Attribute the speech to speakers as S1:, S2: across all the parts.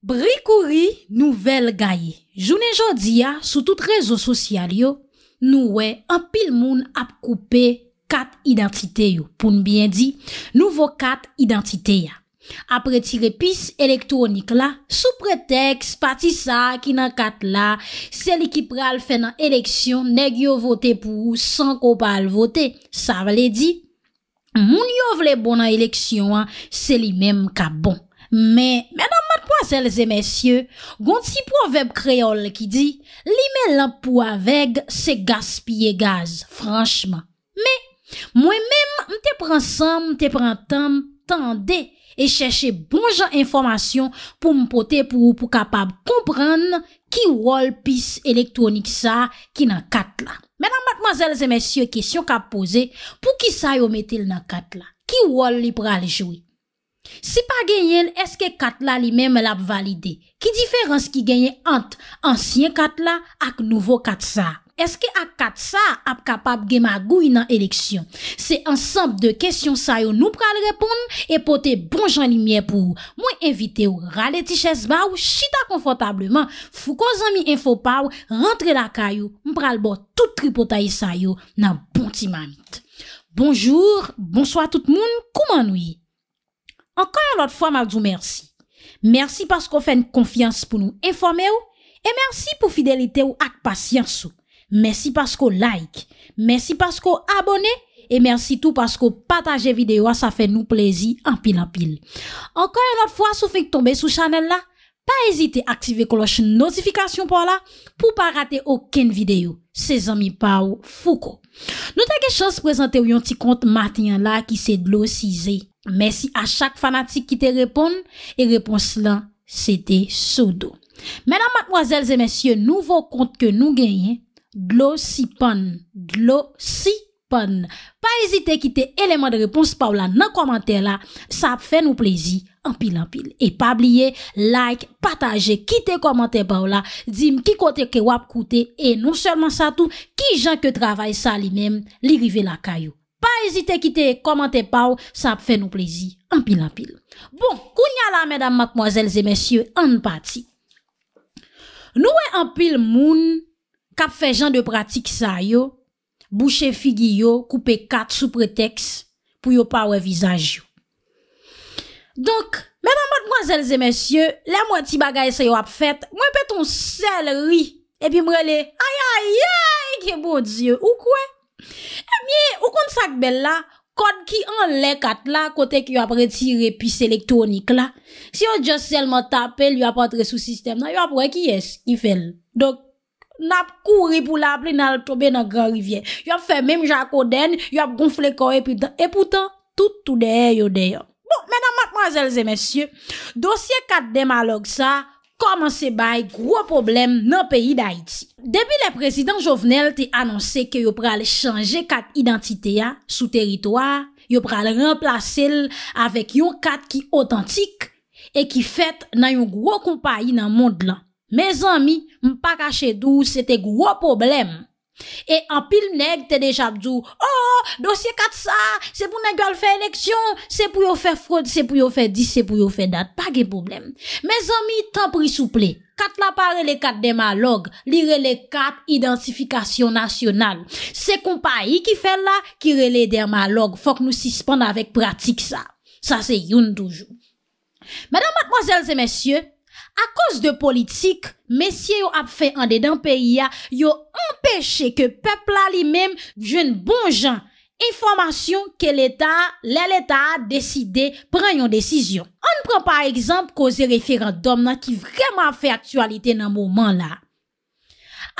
S1: Brikouri nouvel gaye Jounen jodi ya, sou tout rezo sosyal yo Nou we, an pil moun ap koupe kat identite yo Poun bien di, nouvo kat identite ya Apre tirepis elektronik la Sou preteks patisa ki nan kat la Se li ki pral fè nan eleksyon Neg yo vote pou ou san ko pa al vote Sa vale di Moun yo vle bon nan eleksyon Se li menm ka bon Men, menam Mwazelze mesye, gonti pou aveb kreol ki di, li men lan pou aveg se gas piye gaz, franchman. Bon me, mwen men mte pran san, mte pran tan, tan de, e cheshe bonjan informasyon pou mpote pou pou kapab kompran ki wol pis elektronik sa ki nan kat la. Menan mwazelze mesye, kesyon kap pose, pou ki sa yo metil nan kat la? Ki wol li pral jouy? Si pa genyen, eske katla li menm l ap valide? Ki diferans ki genyen ant ansyen katla ak nouvo katsa? Eske ak katsa ap kapab genma gouy nan eleksyon? Se ansanp de kesyon sayo nou pral repoun e pote bon jan li mye pou ou. Mwen evite ou rale ti ches ba ou chita konfotableman. Fou kon zan mi enfo pa ou, rentre la kayo, mpral bo tout tripotayi sayo nan bon ti mamit. Bonjour, bonsoi tout moun, kouman wii? Enkoy anot fwa ma djou mersi. Mersi paskou fèn konfians pou nou informe ou. E mersi pou fidelite ou ak pasyans ou. Mersi paskou like. Mersi paskou abone. E mersi tou paskou pataje videyo a sa fè nou plezi anpil anpil. Enkoy anot fwa sou fèk tombe sou chanel la. Pa ezite aktive koloch nou notifikasyon pou la. Pou pa rate oken videyo. Se zami pa ou fou ko. Nou ta gen chans prezante ou yon ti kont maten la ki se glosizei. Mersi a chak fanatik ki te repon E repons lan, se te sou do Menan matmwazel zemensye, nouvo kont ke nou genyen Glosipon, glosipon Pa ezite ki te eleman de repons pa ou la nan komantè la Sa ap fè nou plezi, anpil anpil E pa blye, like, pataje, ki te komantè pa ou la Dime ki kote ke wap kote E nou seman sa tou, ki jan ke travay sa li mem Li rive la kayo Ezi te kite, komante pa ou, sa ap fe nou plezi, anpil anpil Bon, kounya la, mèdam, mòzèl, zè, mèsyè, anpati Nou wè anpil moun, kap fe jan de pratik sa yo Bouchè figi yo, koupe kat sou preteks, pou yo pa wè vizaj yo Donk, mèdam, mòzèl, zè, mèsyè, lè mwè ti bagay sa yo ap fet Mwen pet ton sel ri, epi mrele, aya aya, ke bon diyo, ou kwen? E miye, ou kont sak bel la, kod ki an lek at la kote ki yo ap retire pis elektronik la Si yo just selman tapel, yo ap entre sou sistem nan, yo ap reki yes, i fel Dok, nap kou ripou la ap li nan al tobe nan gran rivye Yo ap fe menm jako den, yo ap gonfle kowe, epoutan, tout tout dehe yo deyo Bon, menan matmazelze mesye, dosye kat demalog sa Koman se bay gro problem nan peyi d'Haïti? Depi le prezident Jovenel te anonse ke yo pral chanje kat identite ya sou teritoar, yo pral remplase l avèk yon kat ki otantik e ki fèt nan yon gro kompayi nan mond lan. Me zanmi, mpa kache dou se te gro problem. E an pil neg, te deja djou, o, oh, dosye kat sa, se pou neg yo al fè eleksyon, se pou yo fè fraud, se pou yo fè dis, se pou yo fè dat, pa gen poublem. Me zami, tan pri souple, kat la pa rele kat demalog, li rele kat identifikasyon nasyonal. Se kompa yi ki fè la, ki rele demalog, fòk nou si spande avèk pratik sa. Sa se youn toujou. Madame, mademoiselles et messieurs, A kos de politik, mesye yo ap fe ande dan peyi ya, yo empeshe ke pepla li mem jwen bon jan, informasyon ke l'Etat, lè l'Etat a deside, pren yon desisyon. An pran pa ekzamp koze referandom nan ki vreman fe aktualite nan mouman la.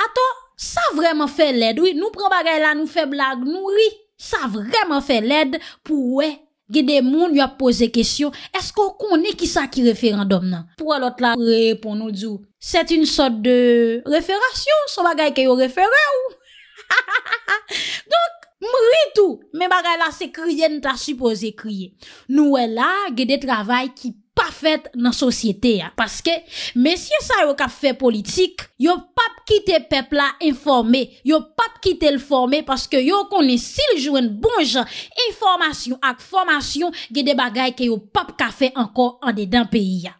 S1: Ato, sa vreman fe led, oui, nou pran bagay la nou fe blag nou, oui, sa vreman fe led pou wey. Gede moun yo ap pose kesyon, esko konen ki sa ki referandom nan? Pou alot la, repon nou djou, set yon sot de referasyon, so bagay ke yo referan ou. Donk, mri tou, men bagay la se kriyen ta suppose kriyen. Nou we la, gede travay ki pwede pa fet nan sosyete ya. Paske, mesye sa yo ka fe politik, yo pap kite pepla informe, yo pap kite l'forme, paske yo konen siljouen bon jan, informasyon ak formasyon, ge de bagay ke yo pap ka fe anko an de dan peyi ya.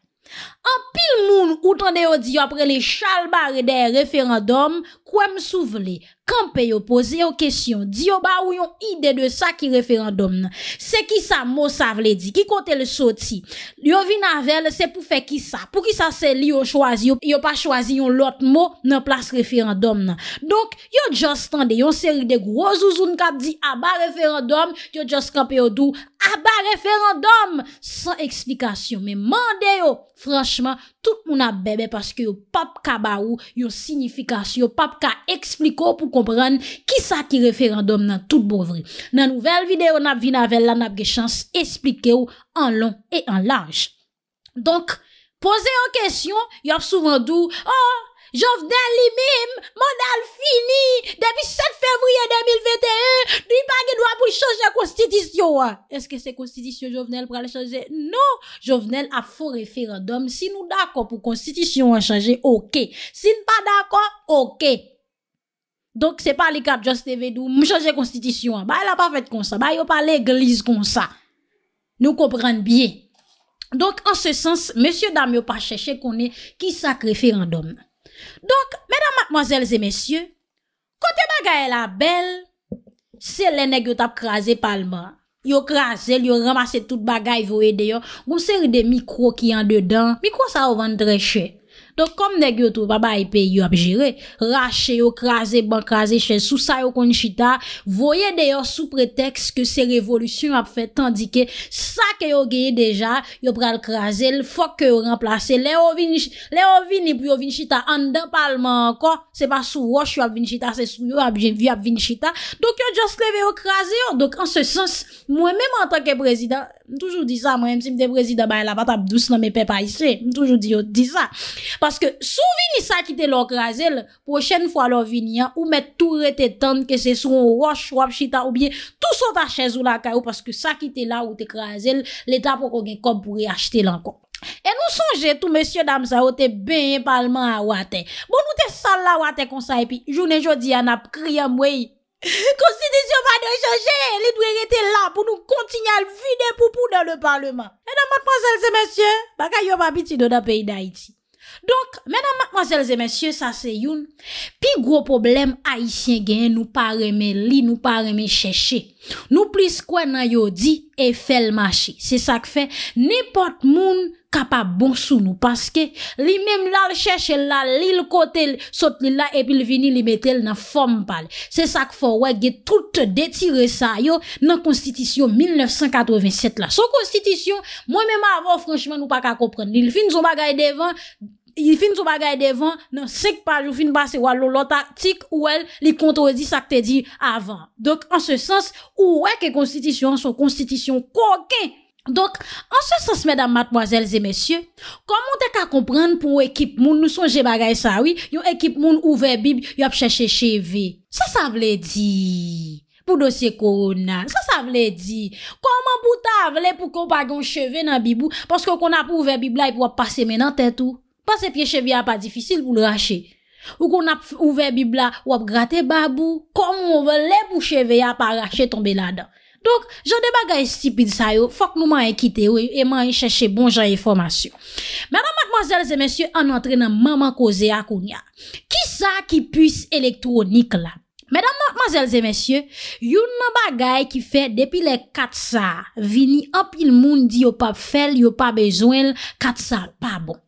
S1: An pil moun ou tande yo di yo apre le chal bar de referandom, kwen m sou vle, kampe yo pose yo kesyon, di yo ba ou yon ide de sa ki referandom nan. Se ki sa mou sa vle di, ki kote le soti. Yo vi navel se pou fe ki sa, pou ki sa se li yo chwazi, yo pa chwazi yon lot mou nan plas referandom nan. Donk, yo just tande, yon seri de gwoz ou zoun kap di, a ba referandom, yo just kampe yo dou, a ba referandom! San eksplikasyon, men mande yo, franche, Tout moun ap bebe paske yo pap ka ba ou, yo signifikasyon, yo pap ka ekspliko pou kompren ki sa ki referandom nan tout bovri. Nan nouvel videyo nap vi navel la nap gechans, eksplike ou an lon e an lanj. Donk, pose yo kesyon, yo ap souvan dou, aaaah! Oh, Jovenel li mèm, mandal fini, debi 7 fevriye 2021, di bagè nou apou y chanje konstitisyon. Eske se konstitisyon jovenel pou alè chanje? Non, jovenel apou referandom, si nou d'akon pou konstitisyon an chanje, ok. Si nou pa d'akon, ok. Donk se pa li kap Just TV dou, mou chanje konstitisyon, ba yon pa l'eglise kon sa. Nou kopran biye. Donk an se sens, mèsyo dam yo pa chèche konè ki sakreferandom. Donk, mèdam matmozèl zè mèsyè, kote bagayè la bel, se lè nèk yo tap krasè palman, yo krasè, yo ramase tout bagay vouè deyon, mou sèri de mikro ki an dedan, mikro sa ou vendre chè. Don kom nek yo trouva ba epi yo ap jire, rache yo kraze, bankraze, chen sou sa yo konjita, voye deyo sou preteks ke se revolusyon ap fet, tandike sa ke yo geye deja, yo pral kraze, l fok yo remplace, le yo vin, le yo vin, li pou yo vinjita, andan palman anko, se pa sou wosh yo ap vinjita, se sou yo ap vinjita, don yo just leve yo kraze yo, don se sens, mwen menm an tanke prezident, Ntoujou di sa mwen, msi mte brezi da baye la vata, mdous nan me pe pa isè. Ntoujou di yo di sa. Paske sou vini sa ki te lo grazel, prochen fwa lo vini an, ou met tou re te tende, ke se sou wap chita, ou bie tou sa ta chèz ou la ka ou, paske sa ki te la ou te grazel, le ta pou kon gen kom pou re achete lan kon. E nou sanje, tou mesye dam sa ou te ben palman a wate. Bon nou te sal la wate kon sa, epi jounen jodi an ap kriyam wey, Konstitusyon pa de cheche, li dwe rete la pou nou kontinyal vide poupou nan le parleman. Mèdèm mèdèm mwazèl zè mèsyè, baka yo mwabiti do da peyi da iti. Donk, mèdèm mwazèl zè mèsyè, sa se youn, pi gro problem aisyen genye nou pareme li, nou pareme cheche. Nou plis kwen nan yo di. e fel mache. Se sak fe, nipot moun, ka pa bon sou nou, paske, li mem la l chèche la, li l kote, sot li la, epi li vini li metel, nan form pal. Se sak fo, wege, tout detire sa yo, nan konstitisyon 1987 la. So konstitisyon, mwen men mè avò, franchman nou pa ka kompren, li l fin, zon bagay devan, de, yi fin sou bagay devan nan sek pal ou fin basi walo lotatik ou el li kontodi sak te di avan. Dok, an se sens, ouweke konstitisyon sou konstitisyon koken. Dok, an se sens, medan matmoazelze mesye, koman te ka komprende pou ekip moun nou sonje bagay sawi, yon ekip moun ouve bib, yop chèche cheve? Sa sa vle di? Pou dosye korona, sa sa vle di? Koman pou ta vle pou kompagyon cheve nan bibou paske kon ap ouve bib la yop e wap pase menan ten tou? Pase piye cheve ya pa difisil pou l rache. Ou kon ap ouve bib la, ou ap grate babou, bon kon moun ve le pou cheve ya pa rache tombe la dan. Donk, jode bagay stipid sayo, fok nou man ye kite yo, e man ye cheshe bon jan ye formasyon. Mèdam mwazel zè mèsyo, an antre nan maman koze ya koun ya. Ki sa ki pys elektronik la? Mèdam mwazel zè mèsyo, yon nan bagay ki fe depi le kat sa, vini apil moun di yo pa fel, yo pa bezwen kat sa pa bon.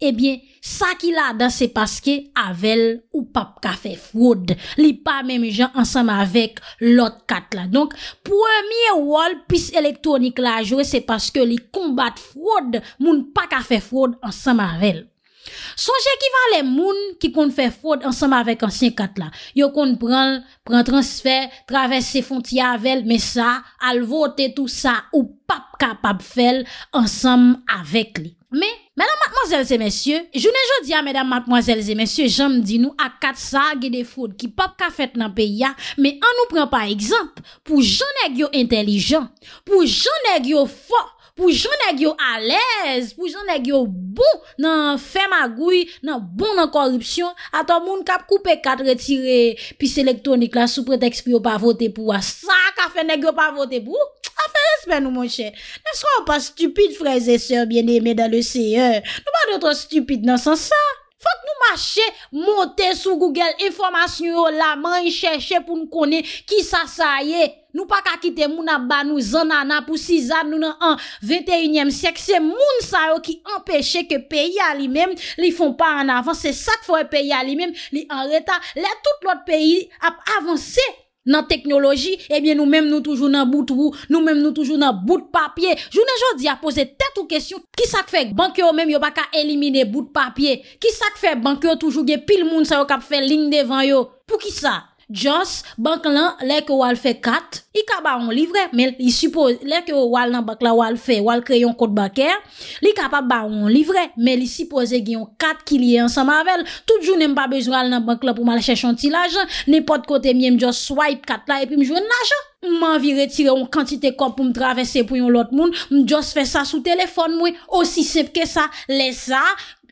S1: Ebyen, eh sa ki la dan se paske avel ou pap ka fe fwoad li pa mèm jan ansam avèk lot kat la. Donk, pwemye wol pis elektronik la jwè se paske li kombat fwoad moun pa ka fe fwoad ansam avèl. Sonje ki valè moun ki kon fè fwoad ansam avèk ansyen kat la. Yo kon pran transfer traves se fonti avel men sa al votè tout sa ou pap ka pap fel ansam avèk li. Mè, mèdam matmozèlse mèsyè, jounen jò di a mèdam matmozèlse mèsyè, jom di nou ak kat sa a gè de foud ki pap ka fèt nan pe ya, mè an nou pren pa ekzamp pou jounen gyo intelijan, pou jounen gyo fò, pou jounen gyo alèz, pou jounen gyo bou nan fè magouy, nan bon nan korupsyon, ata moun kap koupe kat retire, pi selek tonik la sou preteks pou yo pa votè pou, a sa ka fè negyo pa votè pou. Afè resmen nou moun chè, nè sra ou pa stupide frèzè sè ou bienemè dè le seyè, nou pa doutre stupide nan san sa. Fòk nou mâ chè, montè sou Google, informasyon yo la man, chè chè pou nou konè ki sa sa yè. Nou pa kakite moun aban nou zanana pou si zan nou nan an 21èm sèk, se moun sa yo ki empèche ke peyi a li mèm li fon pa an avans, se sak fòre peyi a li mèm li an reta, le tout lout peyi ap avansè. dans technologie eh bien nous mêmes nous toujours dans bout nous mêmes nous toujours dans bout de papier journée jodi à posé tête ou question qui ça fait banque eux même n'ont pas éliminer bout de papier qui ça fait banque toujours a pile monde ça yo kap faire ligne devant yo pour qui ça Jos, bank lan, lèk yo wal fè kat, i ka ba on livre, lèk yo wal nan bank la wal fè, wal kreyon kote bankè, li ka pa ba on livre, mè li sipose genyon kat ki liye an sa mavel, tout jou nem pa bezoun wal nan bank la pou mal chèch an ti lajan, nepot kote mèm jos swipe kat la e pi mjwen lajan, mèm anvi retirè an kantite kom pou m travèse pou yon lot moun, mjos fè sa sou telefon mwè, osi sep ke sa, lè sa...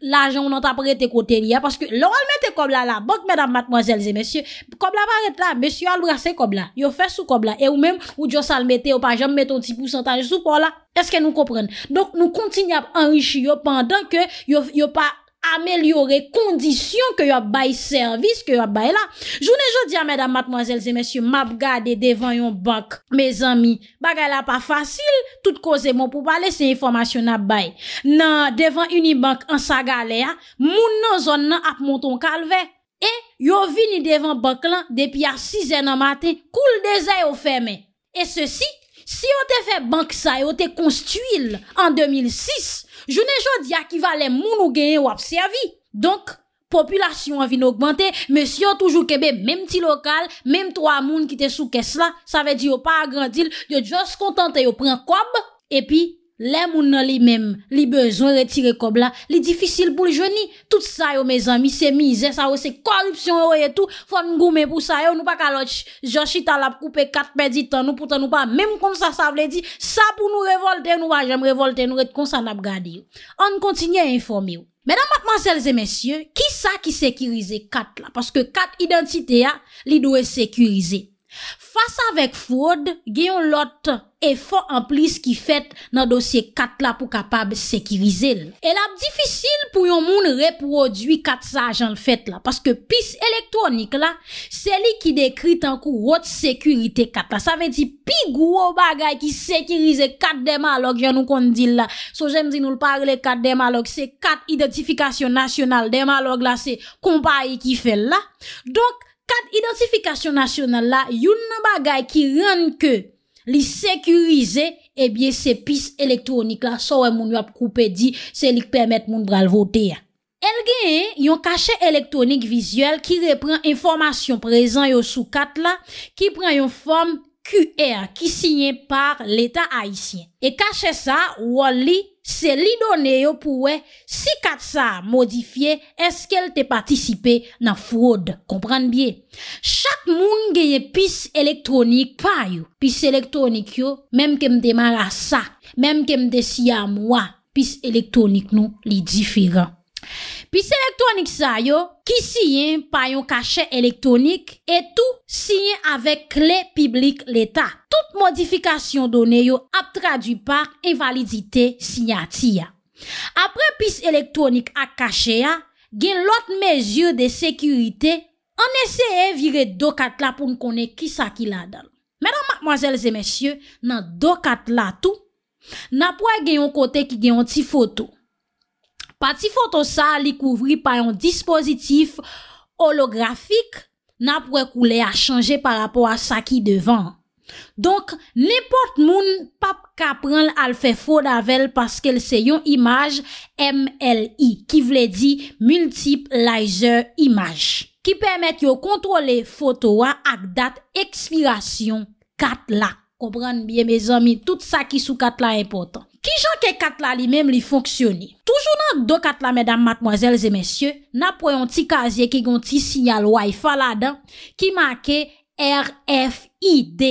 S1: la jan ou nan ta prete kote ria, paske lor almete kob la la, bok mèdam matmòzelze, mèsyè, kob la parete la, mèsyè albrase kob la, yo fè sou kob la, e ou mèm, ou diyo salmete, ou pa jèm meton ti pousantan, sou po la, eske nou kompren? Donk nou kontinap enrişi yo, pandan ke yo pa... Amelyore kondisyon ke yo bayi servis, ke yo bayi la. Jounen jodi ya mèdam matmazelze, mèsyon, map gade devan yon bank. Mèz ami, bagay la pa fasil, tout koze moun pou pale se informasyon na bayi. Nan, devan unibank ansagale ya, moun nan zon nan ap monton kalve. E, yo vini devan bank lan, depi ya 6 en an maten, koul de zay ou feme. E se si... Si yo te fe bank sa e yo te konstuil an 2006, jounen joun di akiva lem moun ou genye wap se avi. Donk, populasyon avine augmente, monsi yo toujou kebe mèm ti lokal, mèm 3 moun ki te sou kes la, sa ve di yo pa agrandil, yo jous kontante yo pren kob, epi, Lè moun nan li mèm, li bezon retire kob la, li difisil pou li jweni. Tout sa yo mè zanmi, se mizè, sa yo se korupsyon yo yo e etou, fon ngou mè pou sa yo, nou pa kalòch, jò chita la pou koupe kat pè di tan nou, pou tan nou pa, mèm kon sa sa vle di, sa pou nou revolte, nou pa jèm revolte, nou rete konsan la pou gade yo. On kontinye informe yo. Mèdèm matman selze mèsyè, ki sa ki sekirize kat la? Paske kat identite ya, li doè sekirize. Fò. Pasa vek fwoad, genyon lot efo an plis ki fet nan dosye kat la pou kapab sekirize. El ap difisil pou yon moun reproduy kat sa ajan l fet la. Paske pis elektronik la, se li ki dekri tankou wot sekurite kat la. Sa ve ti pi gwo bagay ki sekirize kat demalog jan nou kon di la. So jen di nou l pale kat demalog, se kat identifikasyon nasyonal demalog la, se kompa yi ki fel la. Donk. Kat identifikasyon nasyonal la, yon nan bagay ki renke li sekurize, ebyen se pis elektronik la, sa wè moun wap koupè di, se li kpermet moun bral vote ya. El gen yon kache elektronik vizuel ki repren informasyon prezen yo sou kat la, ki pren yon form elektronik QR ki sinye par l'Etat Haitien. E kache sa, wali, se li done yo pou we, si kat sa modifiye, eske el te patisipe na fwod. Kompran bie? Chak moun geye pis elektronik pa yo. Pis elektronik yo, mem kem de mara sa, mem kem de siya mwa, pis elektronik nou li diferan. Pis elektronik sa yo, ki siyen pa yon kache elektronik etou siyen avek kle piblik leta. Tout modifikasyon donen yo ap tradwi par invalidite sinyati ya. Apre pis elektronik ak kache ya, gen lot mezyon de sekurite, aneseye vire do kat la pou nkone ki sa ki la dal. Menan mwazel zemesye, nan do kat la tou, napwa gen yon kote ki gen yon ti foto. Pati foto sa li kouvri pa yon dispozitif holografik na prek ou le a chanje par rapport a sa ki devan. Donk, nepot moun pap ka pren al fe fow da vel paske l se yon imaj M-L-I ki vle di Multiplizer Image. Ki pwemet yo kontrole foto wa ak dat ekspirasyon kat la. Kompran bien me zami, tout sa ki sou kat la importan. Ki jan ke kat la li mèm li fonksyoni? Toujou nan do kat la, mèdam, matmoazèl, zè mèsyè, nan pou yon ti kazye ki yon ti sinyal wifi la dan, ki make RFID.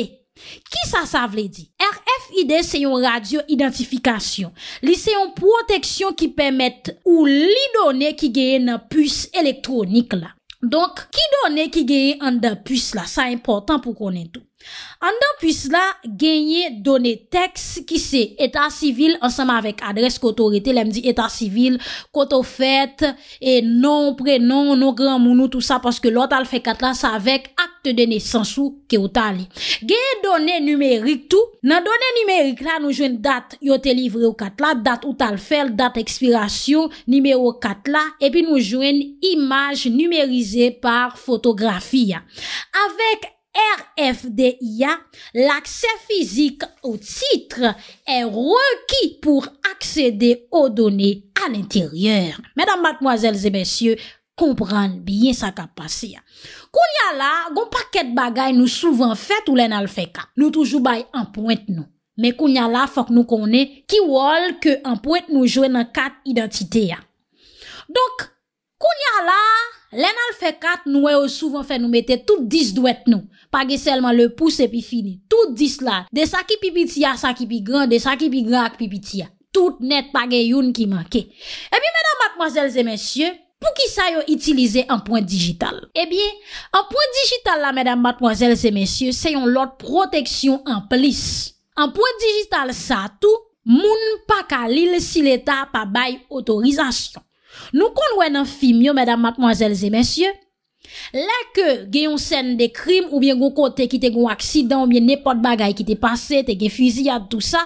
S1: Ki sa sa vle di? RFID se yon radio identifikasyon. Li se yon proteksyon ki pèmèt ou li donè ki geye nan pus elektronik la. Donk, ki donè ki geye an dan pus la, sa important pou konen tout. An dan pwis la genye done teks ki se etat sivil ansama avek adres koto rete, lem di etat sivil, koto fet, e non prenon, non gran mounou tout sa paske lot al fe katla sa avek akte dene sansou ke ou tali. Genye done numerik tou, nan done numerik la nou jwen dat yote livre ou katla, dat ou tal fel, dat ekspirasyon, nime ou katla, epi nou jwen imaj numerize par fotografiya. Awek etat. RFD ya, l'akse fizik ou titre e reki pou akse de ou done an eteryer. Medan batmwazelze bensye, kompran bien sa kap pase ya. Koun ya la, goun paket bagay nou souvan fet ou len al feka. Nou toujou bay an point nou. Me koun ya la, fok nou konen ki wol ke an point nou jwen nan kat identite ya. Donk, koun ya la, len al fekat nou e ou souvan fet nou mette tout disdwet nou. Page selman le pousse epi fini. Tout dis la. De sa ki pi piti ya, sa ki pi gran, de sa ki pi gran ak pi piti ya. Tout net page yon ki manke. Ebi, mèdam matmoazèl zè mèsyè, pou ki sa yo itilize anpouen digital? Ebi, anpouen digital la mèdam matmoazèl zè mèsyè, se yon lot proteksyon anplis. Anpouen digital sa tou, moun pa kalil si l'Etat pa bay otorizasyon. Nou konwen nan fim yo mèdam matmoazèl zè mèsyè, Le ke gen yon sen de krim ou bien goko te kite goun aksidan ou bien nepot bagay kite pase te ge fizi at tout sa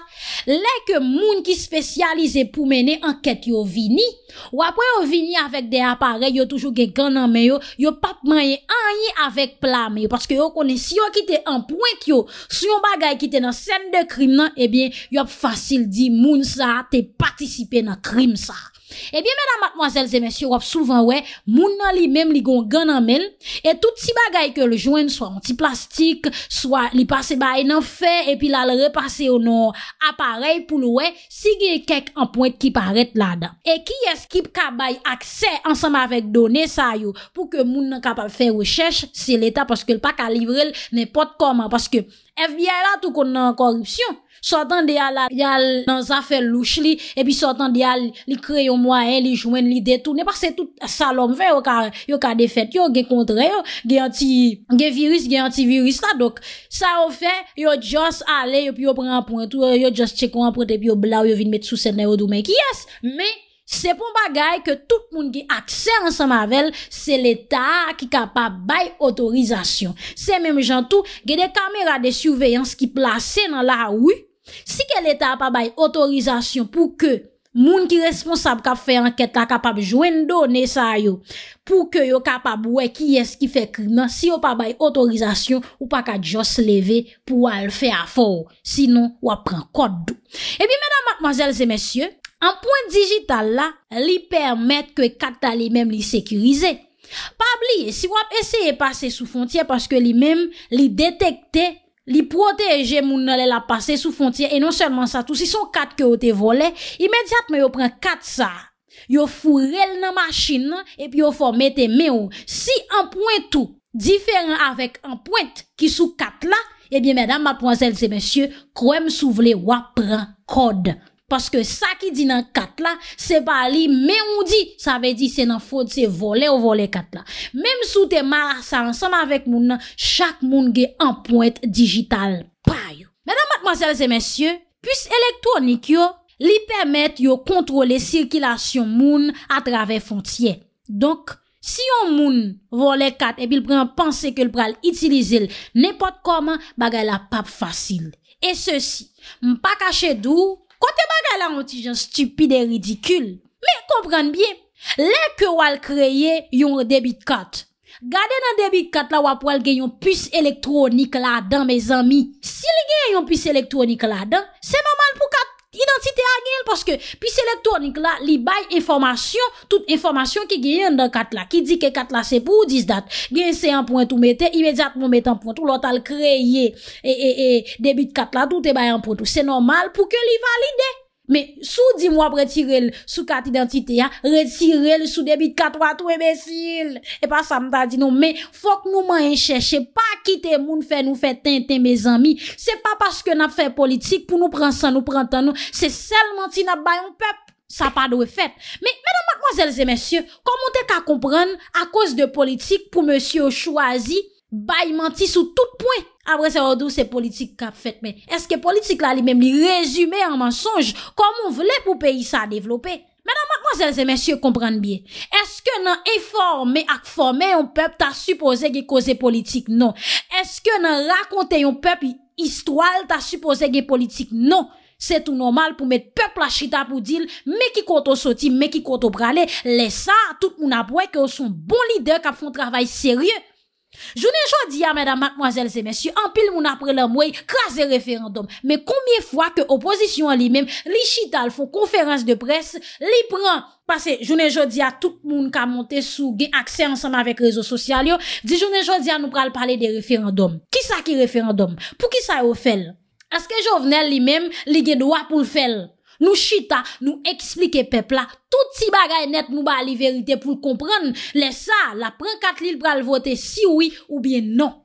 S1: Le ke moun ki spesyalize pou mene anket yo vini Ou apwe yo vini avek de apare yo toujou gen gana meyo yo papmanye anye avek pla meyo Paske yo kone si yo kite an point yo si yon bagay kite nan sen de krim nan ebyen yo apfasil di moun sa te patisipe nan krim sa Ebyen mèdam matmoazèl zè mèsyou wap souvan wè, moun nan li mèm li gon gan nan men, e tout si bagay ke le jwen soa anti-plastik, soa li pase bay nan fe, epi la le repase yo nan aparel pou nou wè, si ge kek an point ki paret la dan. E ki eskip ka bay akse ansanm avèk donè sa yo pou ke moun nan kapal fè rechèche, se l'Etat paske l'pa kalivrel nè pot koman, paske FBLA tou kon nan korupsyon. Sotan de a la yal nan zafel louch li, epi sotan de a li kreyon mwa e, li jwen li detou, ne par se tout salom fe, yo ka defet yo, ge kontre yo, ge antivirus, ge antivirus la, dok, sa ou fe, yo joss ale, yo pi yo pren anpon, yo joss chekon anpon te pi yo bla ou yo vin met sou senen yo doumen ki yes, men, se pon bagay ke tout moun ge akse ansan mavel, se l'Etat ki ka pa bay otorizasyon. Se menm jantou, ge de kamera de souveyans ki plase nan la wu, Si ke l'Etat pa bay otorizasyon pou ke moun ki responsab ka fe anket la kapab jwen do ne sa yo pou ke yo kapab we ki eski fe kriman si yo pa bay otorizasyon ou pa ka jos leve pou al fe afor Sinon wap ren kod Ebi mena mademoiselles et messieurs, an point digital la li permette ke kata li men li sekurize Pabli, si wap eseye pase sou fontye paske li men li detekte Li proteje moun nale la pase sou fontyen E non selman sa tou Si son kat ke ou te vole Imediat me yo pren kat sa Yo furel nan machin E pi yo fò mette me ou Si an pointou Diferent avèk an point Ki sou kat la E biye mèdam matponsel se mèsyè Kouèm sou vle wapren kod Paske sa ki di nan kat la, se ba li men moun di. Sa ve di se nan fote se vole ou vole kat la. Mem sou te mal sa ansanman vek moun nan, chak moun ge anpouet digital. Payou! Menan matmanselze mensyen, Pus elektronik yo, li pemet yo kontrole sirkilasyon moun a trave fontye. Donk, si yon moun vole kat e bil preman panse ke l pral itilize l, nepot koman bagay la pap fasil. E se si, mpa kache dou, Kote bagay la an ti jan stupide e ridikul. Me kompren bien, le ke wal kreye yon re debit kat. Gade nan debit kat la wap wal gen yon pisse elektronik la dan, me zami. Si le gen yon pisse elektronik la dan, se mamal pou kat. identite a gen, paske pi selektronik la, li bay informasyon, tout informasyon ki gen yon dan kat la, ki di ke kat la se pou ou dis dat, gen se yon point ou mette, imediat moun mette yon point ou, lot al kreye, e, e, e, debi de kat la, tout e bay yon point ou, se normal pou ke li valide, Me sou di mwap retirel sou kat identite ya, retirel sou debi kat wato emesil. E pa sa mta di non. nou, me fok nou man encheche, pa kite moun fè nou fè tenten, me zami. Se pa paske nap fè politik pou nou pransan nou prantan nou, se sel manti nap bayon pep, sa pa do e fèt. Me, me damak mozèlze mensyo, komon te ka kompran, a kos de politik pou mensyo chwazi, bay manti sou tout point. Apre se wadou se politik kap fet men, eske politik la li menm li rezume an mensonj komon vle pou peyi sa devlope? Menan makman zelze mensyo kompran biye, eske nan eforme ak forme yon pep ta suppose ge koze politik? Non. Eske nan rakonte yon pep istwal ta suppose ge politik? Non. Se tou normal pou met pep la chita pou dil, me ki koto soti, me ki koto brale, le sa tout moun apwe ke ou son bon lider kap fon travay seryeu. Jounen Jodia, mèdam, matmoazèl, zè mèsyou, anpil moun apre lè mwèy, krasè referendum. Mè koumyè fwa ke opozisyon li mèm li chital fò konferans de pres, li pran. Pase, jounen Jodia, tout moun ka monte sou ge akse ansanm avèk rezo sosyal yo, di jounen Jodia nou pral pale de referendum. Ki sa ki referendum? Pou ki sa yo fèl? Aske jo vnen li mèm li ge dwa pou l'fèl? Nou chita, nou eksplike pepla, tout si bagay net nou ba li verite pou l kompran, lè sa la pran kat li l pral vote si ou biye nan.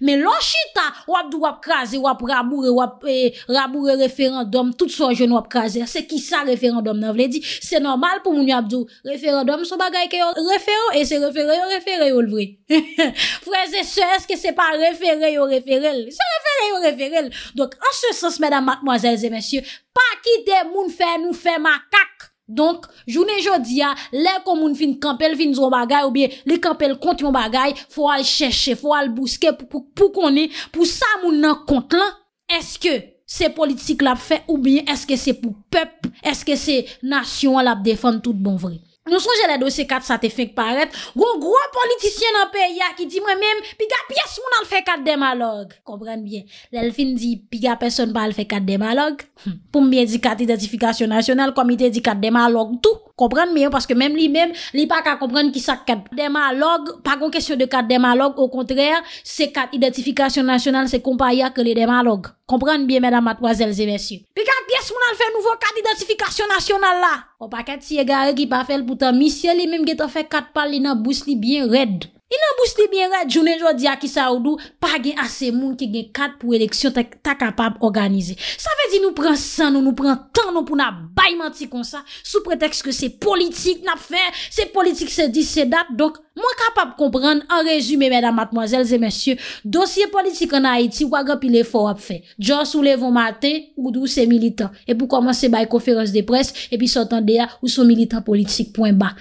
S1: Men lon chita wapdou wap kaze wap raboure wap e raboure referan dom tout son joun wap kaze se ki sa referan dom nan vle di se normal pou mouni wapdou referan dom sou bagay ke yon referan e se referan yon referan yon vwe. Fwè se se eske se pa referan yon referan se referan yon referan. Dok an se sens mèdam matmoazèl zè mèsyè pa ki de moun fè nou fè makak. Donk, jounen jodi ya, le komoun fin kampel fin zwo bagay ou biye li kampel konti mwen bagay, fwo al chèche, fwo al bouske pou koni, pou sa moun nan kont lan, eske se politik la ap fè ou biye, eske se pou pep, eske se nasyon la ap defan tout bon vre. Nou son jelè dosye kat satifik paret Gwo gwo politisyen apè ya ki di mwen mèm Piga pias moun al fè kat demalog Komprende byen Lèl fin di piga person pa al fè kat demalog hm. Poum byen di kat identifikasyon nasyonel Komite di kat demalog tout Komprende mè yon, paske mèm li mèm, li pa ka komprende ki sa kèd. Dema log, pa kon kèsyon de kèd dema log, ou kontrèr, se kèd identifikasyon nasyonal se kompaya ke li dema log. Komprende bè mèdame, matoazèl, zè mèsyon. Pi kèd piès moun al fè nouvo kèd identifikasyon nasyonal la? Ou pa kèd si yè gare ki pa fèl poutan misye, li mèm gèt an fè kèd pal li nan bous li byen red. E nan bous te bin re, jounen jwa di a ki sa ou do, pa gen ase moun ki gen kat pou eleksyon ta kapab organize. Sa ve di nou pren san, nou nou pren tan, nou pou na bay manti kon sa, sou preteks ke se politik nap fe, se politik se di, se dat, donk, mwen kapab kompren, an rezume, mèdam matmoazel, zè mèsyè, dosye politik an a Haiti, wakop il e fò wap fe. Djos ou levon mate, ou dou se militant. E pou komanse bay konferans de pres, e pi sotan de ya, ou sou militant politik, poin bak.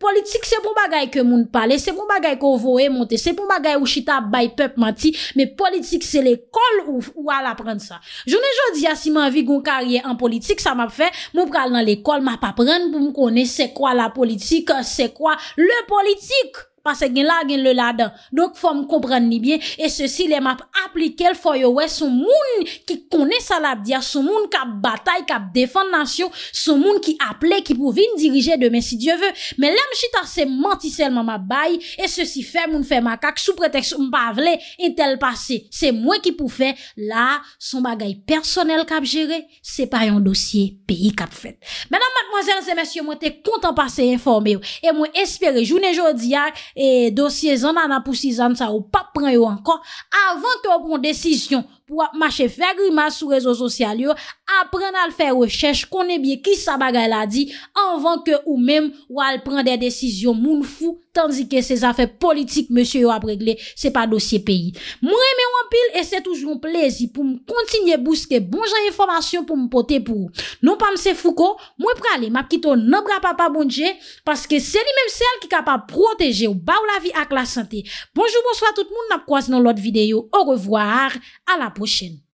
S1: Politik se pou bagay ke moun pale, se pou bagay ko voe monte, se pou bagay ou chita bay pep manti, me politik se l'ekol ou al apren sa. Jounen jodi ya si man vi goun karye an politik, sa map fe, moun pral nan l'ekol map apren pou m konen se kwa la politik, se kwa le politik. Pase gen la, gen le la dan. Donk fòm kompren ni bie. E sè si lè map aplikèl fò yo wè. Sò moun ki kone salab diya. Sò moun kap batay, kap defan nansyon. Sò moun ki aple, ki pou vin dirije demen si Diyo vè. Men lè m chita se manti selman map bay. E sè si fè moun fè makak sou pretekson m pa vle. En tel pasè. Sè mwen ki pou fè. La, son bagay personel kap jere. Se pa yon dosye, peyi kap fèt. Menan, mank mozèl, zè mèsyon, mwen te kontan pasè informè yo. E mwen espère joun E dosye zan nan apousi zan sa ou pap pre yo ankon Avante ou bon desisyon Ou ap mache fegrima sou rezo sosyal yo Aprende al fe rechèche Kone bie ki sa bagay la di Anvan ke ou mèm ou al pren de desisyon moun fou Tanzi ke se zafè politik monsye yo ap regle Se pa dosye peyi Mwen eme wampil e se toujoun plezi Pou m kontinye bouske bonjan informasyon Pou m pote pou Non pa mse fou ko Mwen prale map kito nop gra pa pa bondje Paske se li mèm sel ki ka pa proteje Ou ba ou la vi ak la sante Bonjou bonsoy a tout moun na kouaz nan lot videyo Ou revoar A la pou pushing